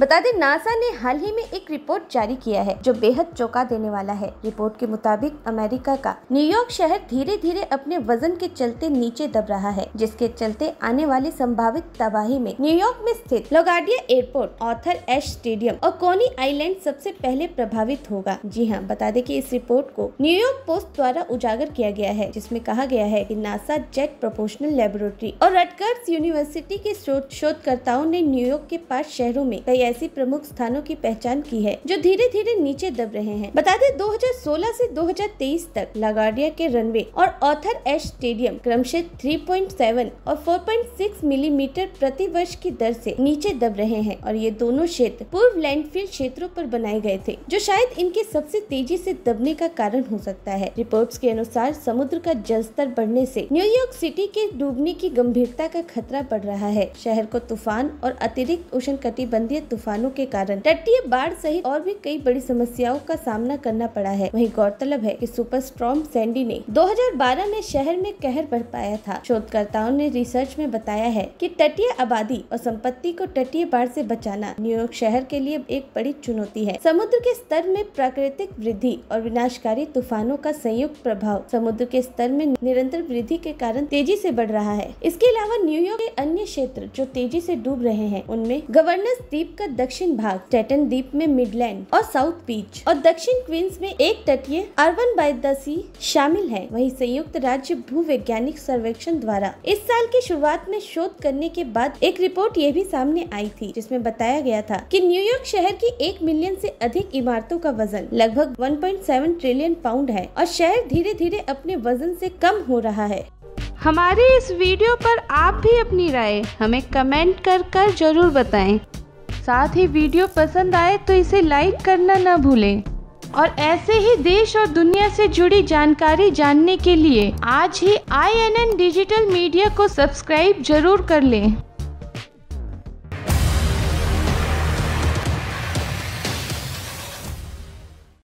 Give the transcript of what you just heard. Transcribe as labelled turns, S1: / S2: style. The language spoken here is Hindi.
S1: बता दें नासा ने हाल ही में एक रिपोर्ट जारी किया है जो बेहद चौंका देने वाला है रिपोर्ट के मुताबिक अमेरिका का न्यूयॉर्क शहर धीरे धीरे अपने वजन के चलते नीचे दब रहा है जिसके चलते आने वाली संभावित तबाही में न्यूयॉर्क में स्थित LaGuardia airport Arthur Ashe stadium और कोनी आईलैंड सबसे पहले प्रभावित होगा जी हाँ बता दें की इस रिपोर्ट को न्यूयॉर्क पोस्ट द्वारा उजागर किया गया है जिसमे कहा गया है की नासा जेट प्रोपोशनल लेबोरेटरी और रटकर्स यूनिवर्सिटी के शोधकर्ताओं ने न्यूयॉर्क के पास शहरों में तैयार ऐसी प्रमुख स्थानों की पहचान की है जो धीरे धीरे नीचे दब रहे हैं बता दें 2016 से 2023 तक लागार्डिया के रनवे और ऑथर एस स्टेडियम क्रमशः 3.7 और 4.6 मिलीमीटर mm प्रति वर्ष की दर से नीचे दब रहे हैं और ये दोनों क्षेत्र पूर्व लैंडफिल क्षेत्रों पर बनाए गए थे जो शायद इनके सबसे तेजी से दबने का कारण हो सकता है रिपोर्ट के अनुसार समुद्र का जल स्तर बढ़ने से न्यूयॉर्क सिटी के डूबने की गंभीरता का खतरा बढ़ रहा है शहर को तूफान और अतिरिक्त उष्ण कटिबंधीय तूफानों के कारण तटीय बाढ़ सहित और भी कई बड़ी समस्याओं का सामना करना पड़ा है वही गौरतलब है की सुपर स्ट्रॉन्ग सैंडी ने दो में शहर में कहर बढ़ पाया था शोधकर्ताओं ने रिसर्च में बताया है की तटीय आबादी और संपत्ति को तटीय बाढ़ ऐसी बचाना न्यूयॉर्क शहर के लिए एक बड़ी चुनौती है समुद्र के स्तर में प्राकृतिक वृद्धि और विनाशकारी तूफानों का संयुक्त प्रभाव समुद्र के स्तर में निरंतर वृद्धि के कारण तेजी से बढ़ रहा है इसके अलावा न्यूयॉर्क के अन्य क्षेत्र जो तेजी से डूब रहे हैं उनमें गवर्नर द्वीप का दक्षिण भाग टेटन द्वीप में मिडलैंड और साउथ बीच और दक्षिण क्वींस में एक तटीय अर्बन बाय द सी शामिल है वहीं संयुक्त राज्य भू वैज्ञानिक सर्वेक्षण द्वारा इस साल की शुरुआत में शोध करने के बाद एक रिपोर्ट ये भी सामने आई थी जिसमें बताया गया था कि न्यूयॉर्क शहर की एक मिलियन से अधिक इमारतों का वजन लगभग 1.7 ट्रिलियन पाउंड है और शहर धीरे धीरे अपने वजन से कम हो रहा है हमारे इस वीडियो पर आप भी अपनी राय हमें कमेंट कर कर जरूर बताएं। साथ ही वीडियो पसंद आए तो इसे लाइक करना ना भूलें और ऐसे ही देश और दुनिया से जुड़ी जानकारी जानने के लिए आज ही आई डिजिटल मीडिया को सब्सक्राइब जरूर कर लें